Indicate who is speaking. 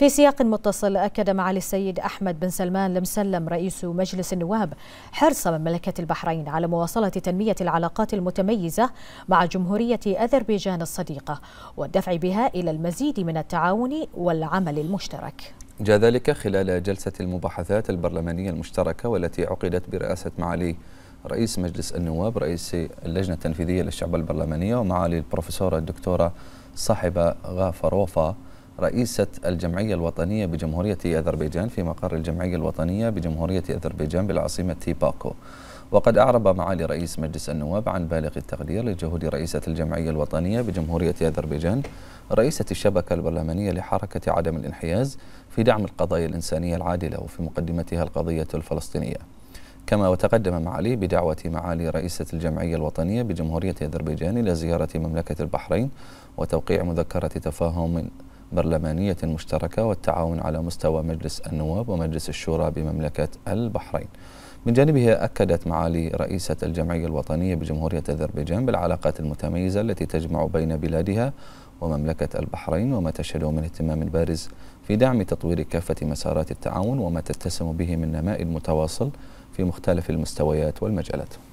Speaker 1: في سياق متصل أكد معالي السيد أحمد بن سلمان المسلم رئيس مجلس النواب حرص مملكة البحرين على مواصلة تنمية العلاقات المتميزة مع جمهورية أذربيجان الصديقة والدفع بها إلى المزيد من التعاون والعمل المشترك
Speaker 2: جاء ذلك خلال جلسة المباحثات البرلمانية المشتركة والتي عقدت برئاسة معالي رئيس مجلس النواب رئيس اللجنة التنفيذية للشعب البرلمانية ومعالي البروفيسورة الدكتورة صاحبة غافروفا. رئيسة الجمعية الوطنية بجمهورية أذربيجان في مقر الجمعية الوطنية بجمهورية أذربيجان بالعاصمة باكو وقد أعرب معالي رئيس مجلس النواب عن بالغ التقدير لجهود رئيسة الجمعية الوطنية بجمهورية أذربيجان رئيسة الشبكة البرلمانية لحركة عدم الانحياز في دعم القضايا الإنسانية العادلة وفي مقدمتها القضية الفلسطينية كما وتقدم معالي بدعوة معالي رئيسة الجمعية الوطنية بجمهورية أذربيجان إلى زيارة مملكة البحرين وتوقيع مذكرة تفاهم برلمانية مشتركة والتعاون على مستوى مجلس النواب ومجلس الشورى بمملكة البحرين من جانبها أكدت معالي رئيسة الجمعية الوطنية بجمهورية أذربيجان بالعلاقات المتميزة التي تجمع بين بلادها ومملكة البحرين وما تشهده من اهتمام بارز في دعم تطوير كافة مسارات التعاون وما تتسم به
Speaker 1: من نماء متواصل في مختلف المستويات والمجالات